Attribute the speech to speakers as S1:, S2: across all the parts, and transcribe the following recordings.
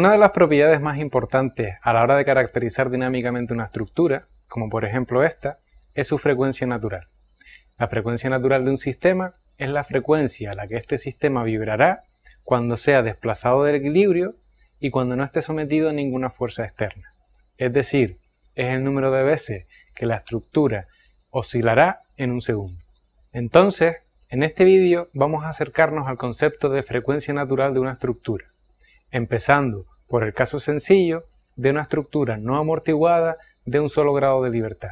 S1: Una de las propiedades más importantes a la hora de caracterizar dinámicamente una estructura, como por ejemplo esta, es su frecuencia natural. La frecuencia natural de un sistema es la frecuencia a la que este sistema vibrará cuando sea desplazado del equilibrio y cuando no esté sometido a ninguna fuerza externa. Es decir, es el número de veces que la estructura oscilará en un segundo. Entonces, en este vídeo vamos a acercarnos al concepto de frecuencia natural de una estructura empezando por el caso sencillo de una estructura no amortiguada de un solo grado de libertad.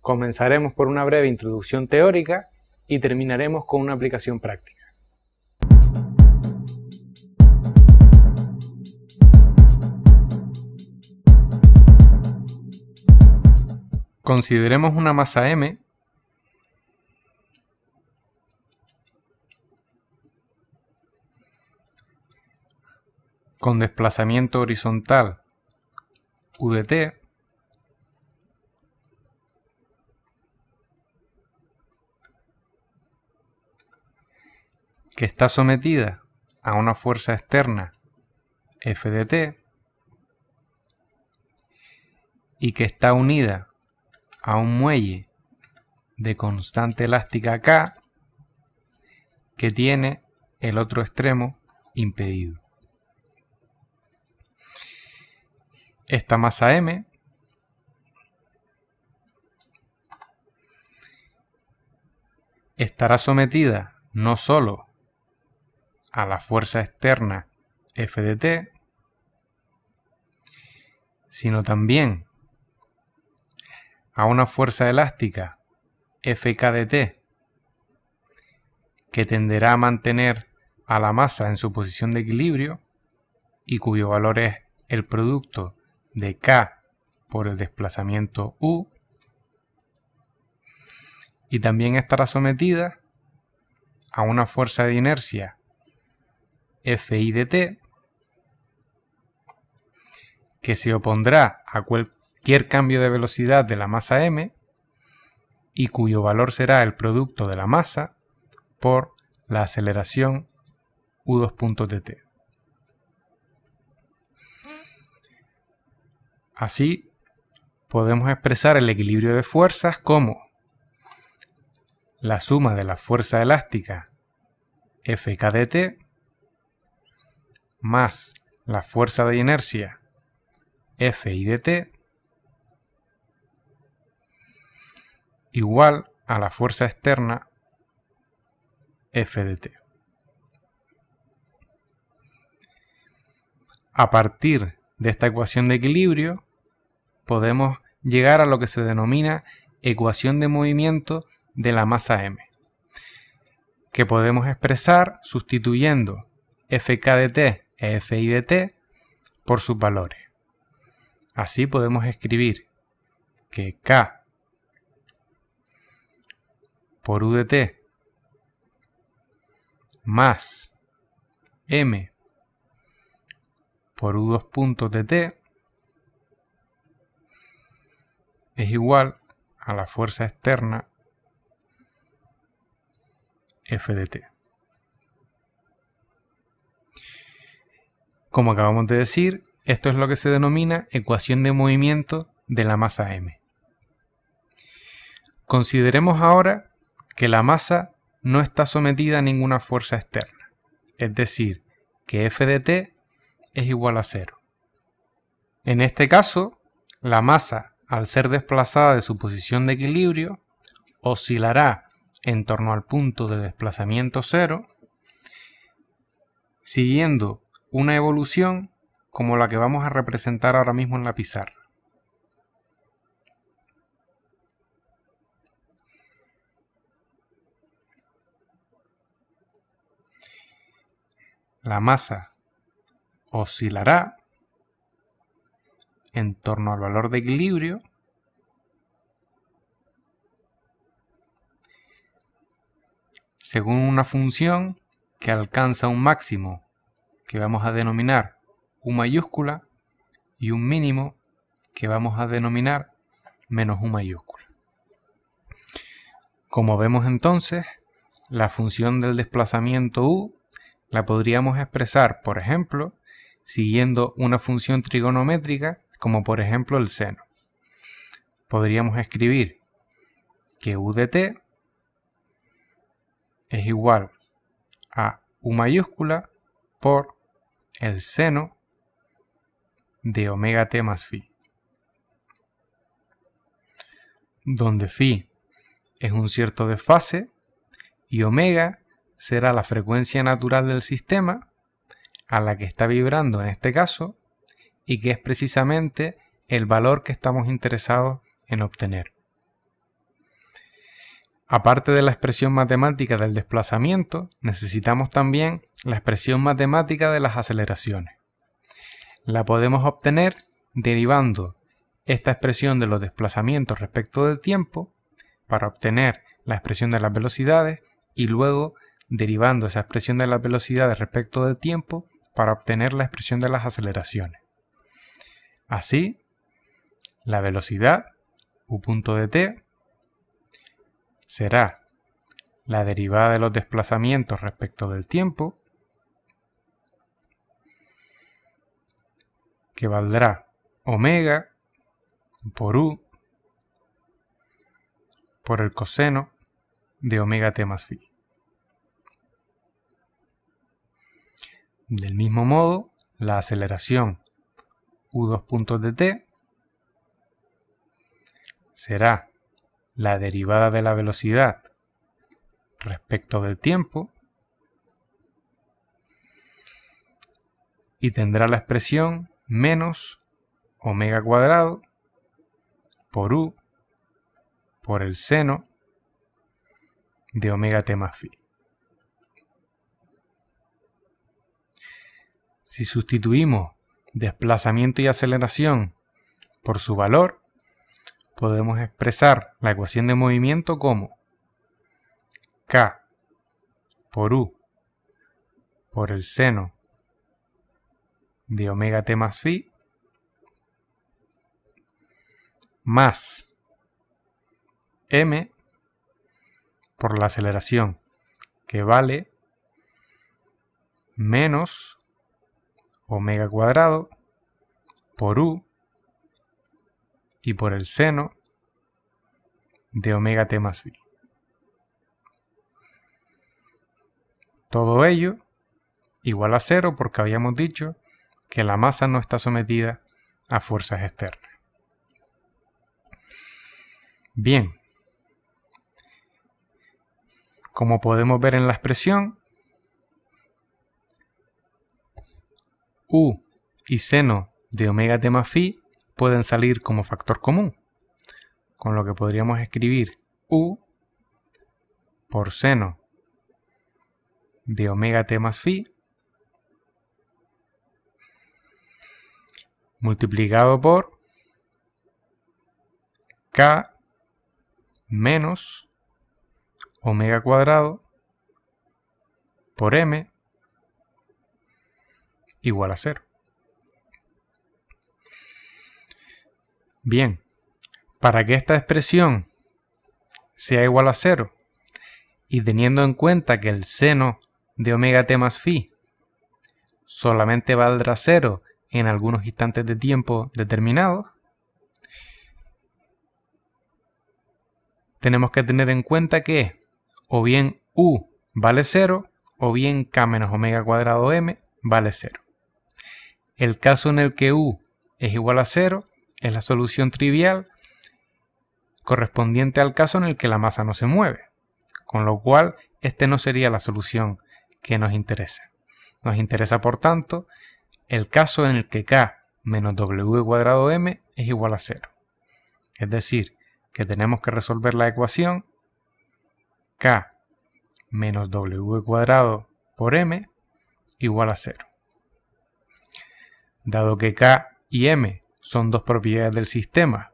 S1: Comenzaremos por una breve introducción teórica y terminaremos con una aplicación práctica. Consideremos una masa M con desplazamiento horizontal UDT que está sometida a una fuerza externa FDT y que está unida a un muelle de constante elástica K que tiene el otro extremo impedido. esta masa M. Estará sometida no solo a la fuerza externa F sino también a una fuerza elástica Fk T, que tenderá a mantener a la masa en su posición de equilibrio y cuyo valor es el producto de K por el desplazamiento U y también estará sometida a una fuerza de inercia Fi de T que se opondrá a cualquier cambio de velocidad de la masa m y cuyo valor será el producto de la masa por la aceleración u2.dt. Así podemos expresar el equilibrio de fuerzas como la suma de la fuerza elástica FKDT más la fuerza de inercia FIDT igual a la fuerza externa FDT. A partir de esta ecuación de equilibrio podemos llegar a lo que se denomina ecuación de movimiento de la masa m, que podemos expresar sustituyendo fk de t e fi de t por sus valores. Así podemos escribir que k por u de t más m por u T es igual a la fuerza externa F de T. Como acabamos de decir, esto es lo que se denomina ecuación de movimiento de la masa M. Consideremos ahora que la masa no está sometida a ninguna fuerza externa, es decir, que F de T es igual a cero. En este caso, la masa, al ser desplazada de su posición de equilibrio, oscilará en torno al punto de desplazamiento cero, siguiendo una evolución como la que vamos a representar ahora mismo en la pizarra. La masa oscilará en torno al valor de equilibrio según una función que alcanza un máximo que vamos a denominar U mayúscula y un mínimo que vamos a denominar menos U mayúscula. Como vemos entonces, la función del desplazamiento U la podríamos expresar, por ejemplo, siguiendo una función trigonométrica, como por ejemplo el seno. Podríamos escribir que u de t es igual a u mayúscula por el seno de omega t más phi, donde phi es un cierto desfase y omega será la frecuencia natural del sistema a la que está vibrando en este caso y que es precisamente el valor que estamos interesados en obtener. Aparte de la expresión matemática del desplazamiento, necesitamos también la expresión matemática de las aceleraciones. La podemos obtener derivando esta expresión de los desplazamientos respecto del tiempo para obtener la expresión de las velocidades y luego derivando esa expresión de las velocidades respecto del tiempo para obtener la expresión de las aceleraciones. Así, la velocidad u punto de t será la derivada de los desplazamientos respecto del tiempo, que valdrá omega por u por el coseno de omega t más phi. Del mismo modo, la aceleración u 2dt puntos de t será la derivada de la velocidad respecto del tiempo y tendrá la expresión menos omega cuadrado por u por el seno de omega t más phi. Si sustituimos desplazamiento y aceleración por su valor, podemos expresar la ecuación de movimiento como k por u por el seno de omega t más phi más m por la aceleración que vale menos omega cuadrado por u y por el seno de omega t más phi. Todo ello igual a cero porque habíamos dicho que la masa no está sometida a fuerzas externas. Bien, como podemos ver en la expresión, U y seno de omega más phi pueden salir como factor común, con lo que podríamos escribir U por seno de omega t más phi multiplicado por k menos omega cuadrado por m igual a 0. Bien, para que esta expresión sea igual a 0, y teniendo en cuenta que el seno de omega t más phi solamente valdrá 0 en algunos instantes de tiempo determinados, tenemos que tener en cuenta que o bien u vale 0 o bien k menos omega cuadrado m vale 0. El caso en el que u es igual a 0 es la solución trivial correspondiente al caso en el que la masa no se mueve, con lo cual este no sería la solución que nos interesa. Nos interesa, por tanto, el caso en el que k menos w cuadrado m es igual a 0. Es decir, que tenemos que resolver la ecuación k menos w cuadrado por m igual a 0 dado que K y M son dos propiedades del sistema,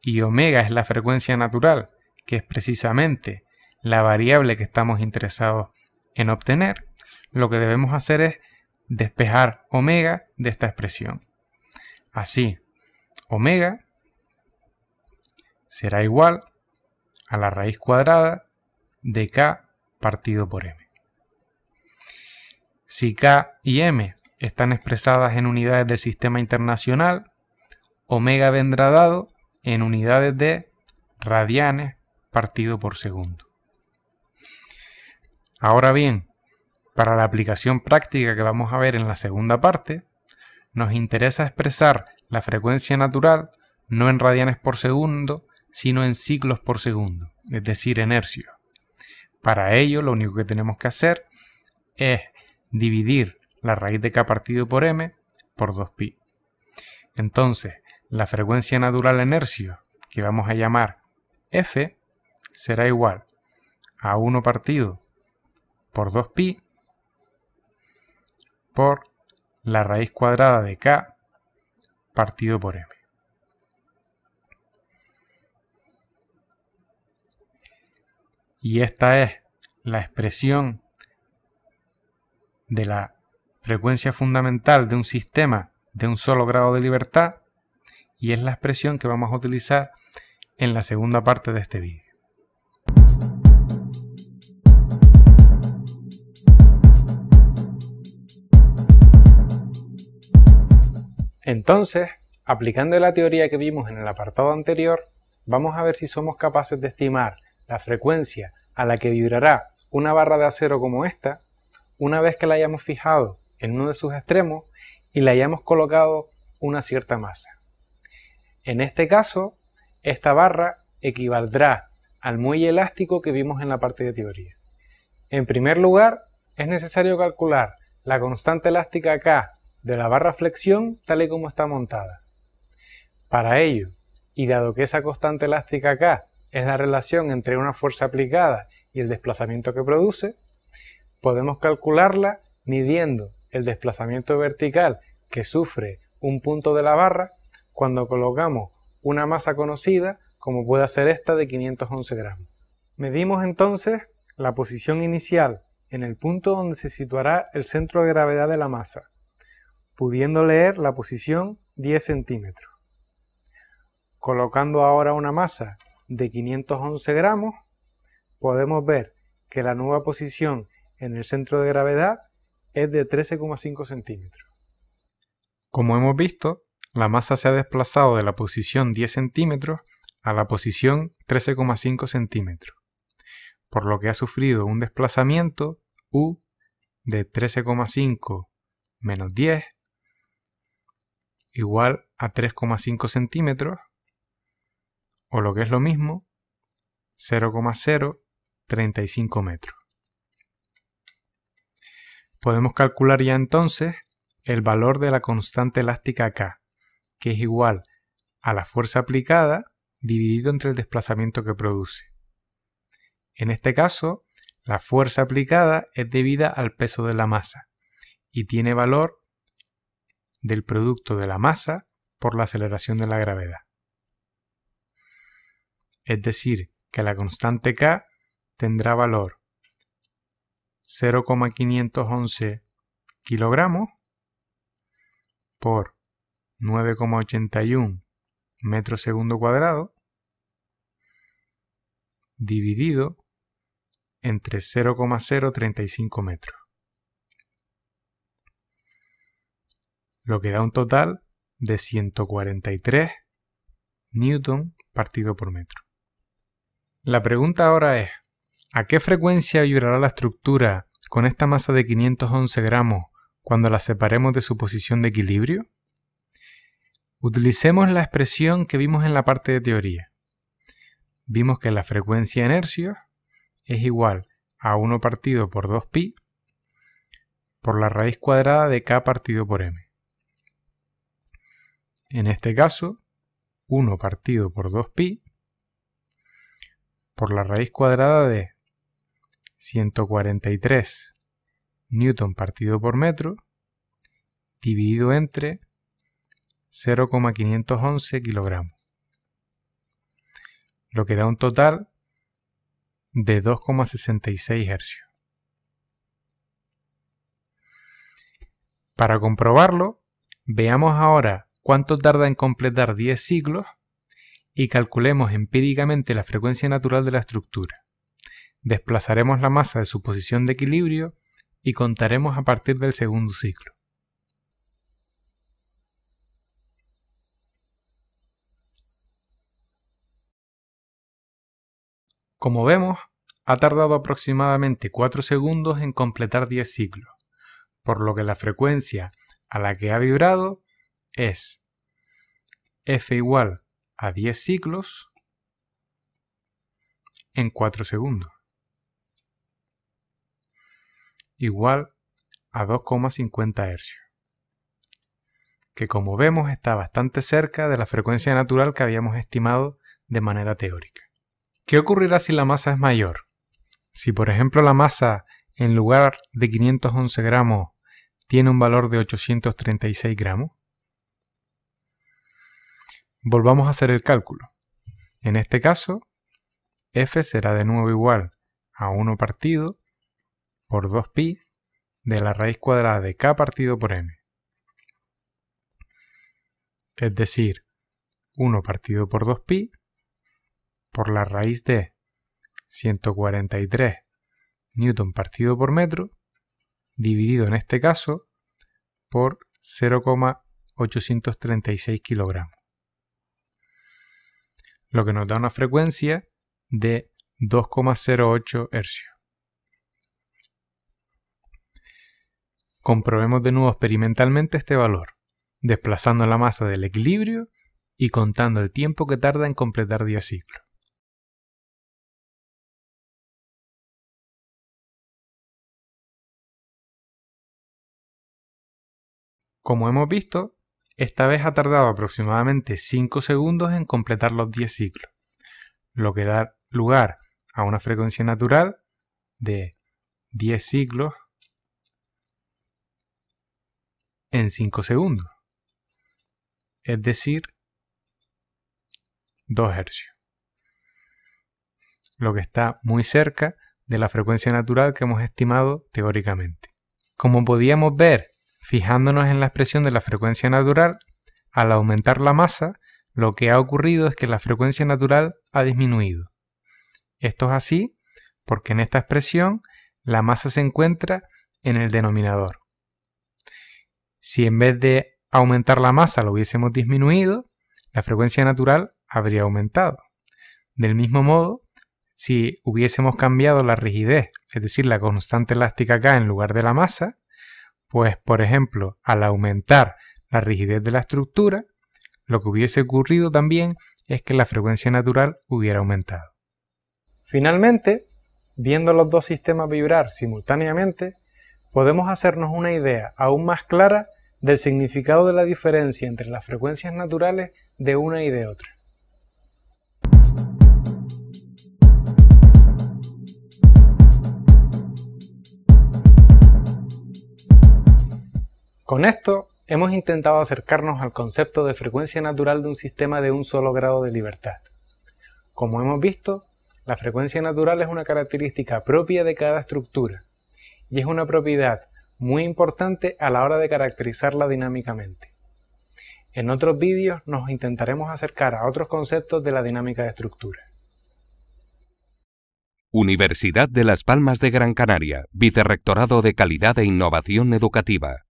S1: y omega es la frecuencia natural, que es precisamente la variable que estamos interesados en obtener, lo que debemos hacer es despejar omega de esta expresión. Así, omega será igual a la raíz cuadrada de k partido por m. Si k y m están expresadas en unidades del sistema internacional, omega vendrá dado en unidades de radianes partido por segundo. Ahora bien, para la aplicación práctica que vamos a ver en la segunda parte, nos interesa expresar la frecuencia natural no en radianes por segundo, sino en ciclos por segundo, es decir, en hercios. Para ello, lo único que tenemos que hacer es dividir la raíz de k partido por m por 2pi. Entonces, la frecuencia natural en que vamos a llamar f, será igual a 1 partido por 2pi por la raíz cuadrada de k partido por m. Y esta es la expresión de la frecuencia fundamental de un sistema de un solo grado de libertad y es la expresión que vamos a utilizar en la segunda parte de este vídeo. Entonces, aplicando la teoría que vimos en el apartado anterior, vamos a ver si somos capaces de estimar la frecuencia a la que vibrará una barra de acero como esta, una vez que la hayamos fijado en uno de sus extremos y le hayamos colocado una cierta masa. En este caso, esta barra equivaldrá al muelle elástico que vimos en la parte de teoría. En primer lugar, es necesario calcular la constante elástica K de la barra flexión tal y como está montada. Para ello, y dado que esa constante elástica K es la relación entre una fuerza aplicada y el desplazamiento que produce, podemos calcularla midiendo el desplazamiento vertical que sufre un punto de la barra cuando colocamos una masa conocida como puede ser esta de 511 gramos. Medimos entonces la posición inicial en el punto donde se situará el centro de gravedad de la masa, pudiendo leer la posición 10 centímetros. Colocando ahora una masa de 511 gramos, podemos ver que la nueva posición en el centro de gravedad es de 13,5 centímetros. Como hemos visto, la masa se ha desplazado de la posición 10 centímetros a la posición 13,5 centímetros, por lo que ha sufrido un desplazamiento U de 13,5 menos 10 igual a 3,5 centímetros, o lo que es lo mismo, 0,035 metros. Podemos calcular ya entonces el valor de la constante elástica K, que es igual a la fuerza aplicada dividido entre el desplazamiento que produce. En este caso, la fuerza aplicada es debida al peso de la masa y tiene valor del producto de la masa por la aceleración de la gravedad. Es decir, que la constante K tendrá valor 0,511 kilogramos por 9,81 metros segundo cuadrado dividido entre 0,035 metros. Lo que da un total de 143 newton partido por metro. La pregunta ahora es, ¿A qué frecuencia vibrará la estructura con esta masa de 511 gramos cuando la separemos de su posición de equilibrio? Utilicemos la expresión que vimos en la parte de teoría. Vimos que la frecuencia inercia es igual a 1 partido por 2pi por la raíz cuadrada de k partido por m. En este caso, 1 partido por 2pi por la raíz cuadrada de 143 newton partido por metro dividido entre 0,511 kilogramos, lo que da un total de 2,66 hercios. Para comprobarlo, veamos ahora cuánto tarda en completar 10 ciclos y calculemos empíricamente la frecuencia natural de la estructura desplazaremos la masa de su posición de equilibrio y contaremos a partir del segundo ciclo. Como vemos, ha tardado aproximadamente 4 segundos en completar 10 ciclos, por lo que la frecuencia a la que ha vibrado es f igual a 10 ciclos en 4 segundos igual a 2,50 Hz, que como vemos está bastante cerca de la frecuencia natural que habíamos estimado de manera teórica. ¿Qué ocurrirá si la masa es mayor? Si por ejemplo la masa en lugar de 511 gramos tiene un valor de 836 gramos, volvamos a hacer el cálculo. En este caso, f será de nuevo igual a 1 partido por 2pi de la raíz cuadrada de k partido por m. Es decir, 1 partido por 2pi por la raíz de 143 newton partido por metro dividido en este caso por 0,836 kilogramos. Lo que nos da una frecuencia de 2,08 hercios. Comprobemos de nuevo experimentalmente este valor, desplazando la masa del equilibrio y contando el tiempo que tarda en completar 10 ciclos. Como hemos visto, esta vez ha tardado aproximadamente 5 segundos en completar los 10 ciclos, lo que da lugar a una frecuencia natural de 10 ciclos en 5 segundos, es decir, 2 Hz, lo que está muy cerca de la frecuencia natural que hemos estimado teóricamente. Como podíamos ver, fijándonos en la expresión de la frecuencia natural, al aumentar la masa, lo que ha ocurrido es que la frecuencia natural ha disminuido. Esto es así porque en esta expresión la masa se encuentra en el denominador. Si en vez de aumentar la masa lo hubiésemos disminuido, la frecuencia natural habría aumentado. Del mismo modo, si hubiésemos cambiado la rigidez, es decir, la constante elástica K en lugar de la masa, pues por ejemplo, al aumentar la rigidez de la estructura, lo que hubiese ocurrido también es que la frecuencia natural hubiera aumentado. Finalmente, viendo los dos sistemas vibrar simultáneamente, podemos hacernos una idea aún más clara del significado de la diferencia entre las frecuencias naturales de una y de otra. Con esto hemos intentado acercarnos al concepto de frecuencia natural de un sistema de un solo grado de libertad. Como hemos visto, la frecuencia natural es una característica propia de cada estructura, y es una propiedad muy importante a la hora de caracterizarla dinámicamente. En otros vídeos nos intentaremos acercar a otros conceptos de la dinámica de estructura. Universidad de Las Palmas de Gran Canaria, Vicerrectorado de Calidad e Innovación Educativa,